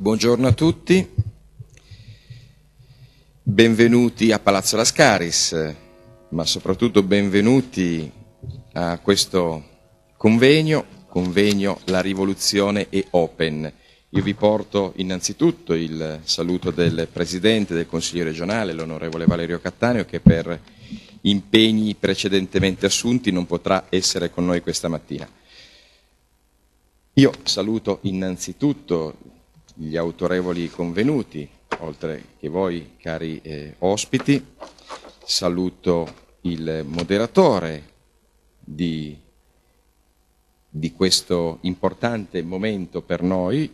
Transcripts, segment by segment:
Buongiorno a tutti, benvenuti a Palazzo Lascaris, ma soprattutto benvenuti a questo convegno, convegno La rivoluzione è open. Io vi porto innanzitutto il saluto del Presidente del Consiglio regionale, l'onorevole Valerio Cattaneo, che per impegni precedentemente assunti non potrà essere con noi questa mattina. Io saluto innanzitutto gli autorevoli convenuti, oltre che voi cari eh, ospiti. Saluto il moderatore di, di questo importante momento per noi,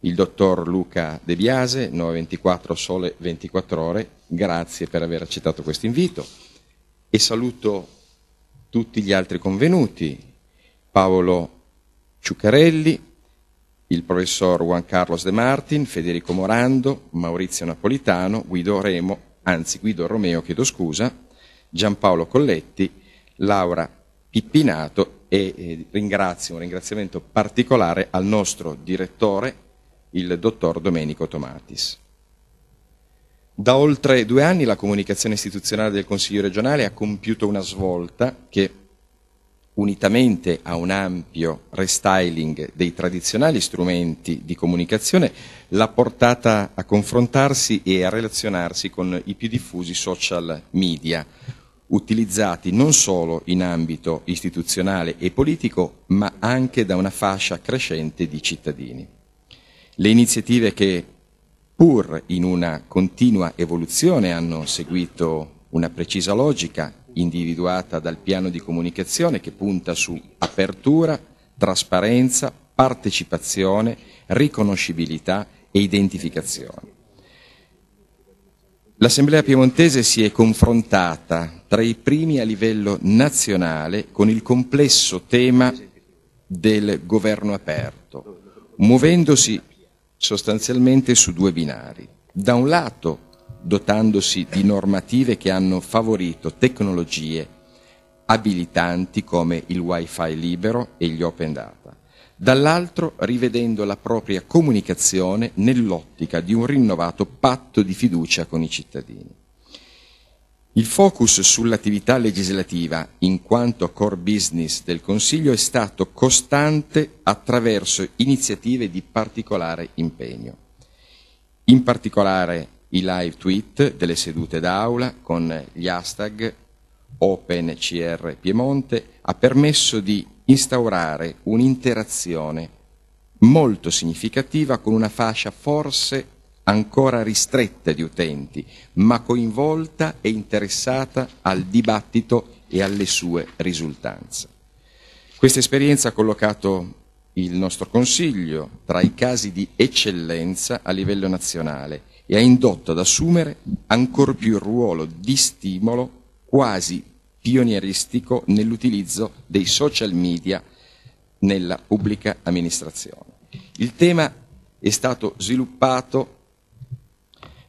il dottor Luca De Biase, 924 Sole 24 Ore. Grazie per aver accettato questo invito e saluto tutti gli altri convenuti, Paolo Ciucarelli, il professor Juan Carlos De Martin, Federico Morando, Maurizio Napolitano, Guido Remo, anzi Guido Romeo, chiedo scusa, Giampaolo Colletti, Laura Pippinato e eh, ringrazio un ringraziamento particolare al nostro direttore, il dottor Domenico Tomatis. Da oltre due anni la comunicazione istituzionale del Consiglio regionale ha compiuto una svolta che unitamente a un ampio restyling dei tradizionali strumenti di comunicazione, l'ha portata a confrontarsi e a relazionarsi con i più diffusi social media, utilizzati non solo in ambito istituzionale e politico, ma anche da una fascia crescente di cittadini. Le iniziative che, pur in una continua evoluzione, hanno seguito una precisa logica individuata dal piano di comunicazione che punta su apertura, trasparenza, partecipazione, riconoscibilità e identificazione. L'Assemblea piemontese si è confrontata tra i primi a livello nazionale con il complesso tema del governo aperto, muovendosi sostanzialmente su due binari. Da un lato dotandosi di normative che hanno favorito tecnologie abilitanti come il wifi libero e gli open data, dall'altro rivedendo la propria comunicazione nell'ottica di un rinnovato patto di fiducia con i cittadini. Il focus sull'attività legislativa, in quanto core business del Consiglio, è stato costante attraverso iniziative di particolare impegno. In particolare i live tweet delle sedute d'aula con gli hashtag OpenCR Piemonte ha permesso di instaurare un'interazione molto significativa con una fascia forse ancora ristretta di utenti, ma coinvolta e interessata al dibattito e alle sue risultanze. Questa esperienza ha collocato il nostro Consiglio tra i casi di eccellenza a livello nazionale e ha indotto ad assumere ancor più il ruolo di stimolo quasi pionieristico nell'utilizzo dei social media nella pubblica amministrazione. Il tema è stato sviluppato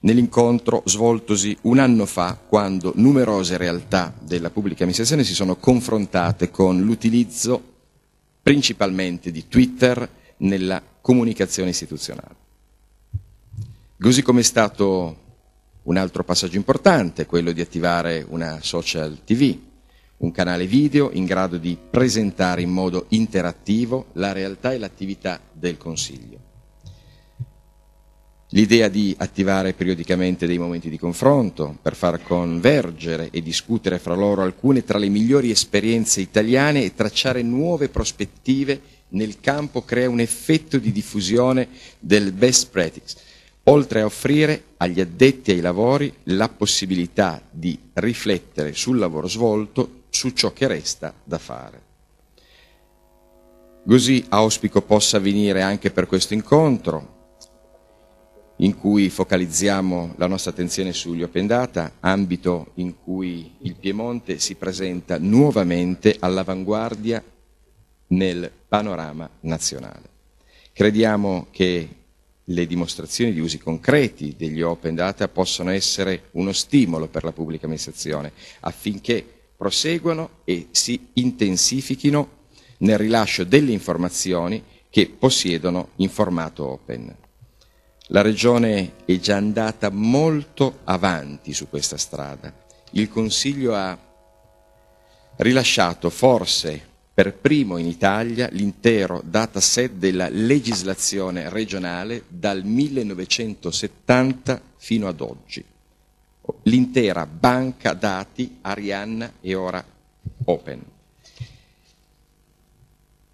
nell'incontro svoltosi un anno fa quando numerose realtà della pubblica amministrazione si sono confrontate con l'utilizzo principalmente di Twitter nella comunicazione istituzionale. Così come è stato un altro passaggio importante, quello di attivare una social TV, un canale video in grado di presentare in modo interattivo la realtà e l'attività del Consiglio. L'idea di attivare periodicamente dei momenti di confronto per far convergere e discutere fra loro alcune tra le migliori esperienze italiane e tracciare nuove prospettive nel campo crea un effetto di diffusione del best practice oltre a offrire agli addetti ai lavori la possibilità di riflettere sul lavoro svolto, su ciò che resta da fare. Così auspico possa avvenire anche per questo incontro, in cui focalizziamo la nostra attenzione sugli open data, ambito in cui il Piemonte si presenta nuovamente all'avanguardia nel panorama nazionale. Crediamo che le dimostrazioni di usi concreti degli open data possono essere uno stimolo per la pubblica amministrazione affinché proseguano e si intensifichino nel rilascio delle informazioni che possiedono in formato open. La Regione è già andata molto avanti su questa strada. Il Consiglio ha rilasciato forse per primo in Italia l'intero dataset della legislazione regionale dal 1970 fino ad oggi. L'intera banca dati Arianna e ora Open.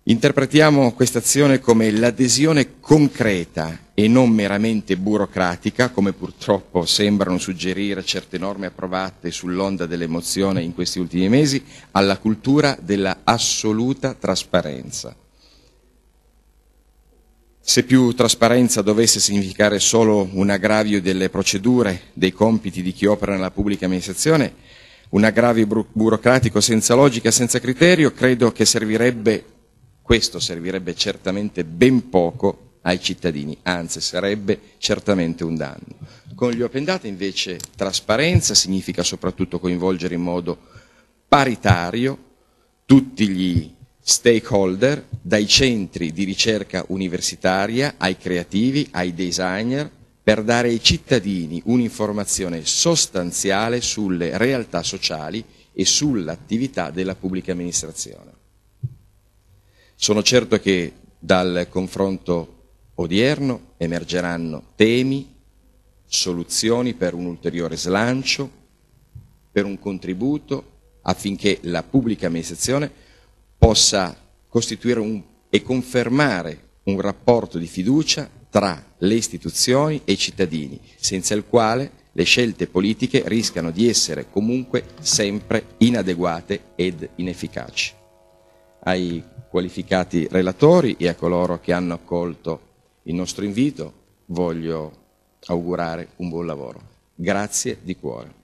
Interpretiamo questa azione come l'adesione concreta e non meramente burocratica, come purtroppo sembrano suggerire certe norme approvate sull'onda dell'emozione in questi ultimi mesi, alla cultura della assoluta trasparenza. Se più trasparenza dovesse significare solo un aggravio delle procedure, dei compiti di chi opera nella pubblica amministrazione, un aggravio burocratico senza logica, senza criterio, credo che servirebbe questo servirebbe certamente ben poco ai cittadini, anzi sarebbe certamente un danno. Con gli open data invece trasparenza significa soprattutto coinvolgere in modo paritario tutti gli stakeholder, dai centri di ricerca universitaria ai creativi, ai designer, per dare ai cittadini un'informazione sostanziale sulle realtà sociali e sull'attività della pubblica amministrazione. Sono certo che dal confronto odierno emergeranno temi, soluzioni per un ulteriore slancio, per un contributo affinché la pubblica amministrazione possa costituire un, e confermare un rapporto di fiducia tra le istituzioni e i cittadini, senza il quale le scelte politiche rischiano di essere comunque sempre inadeguate ed inefficaci ai qualificati relatori e a coloro che hanno accolto il nostro invito voglio augurare un buon lavoro. Grazie di cuore.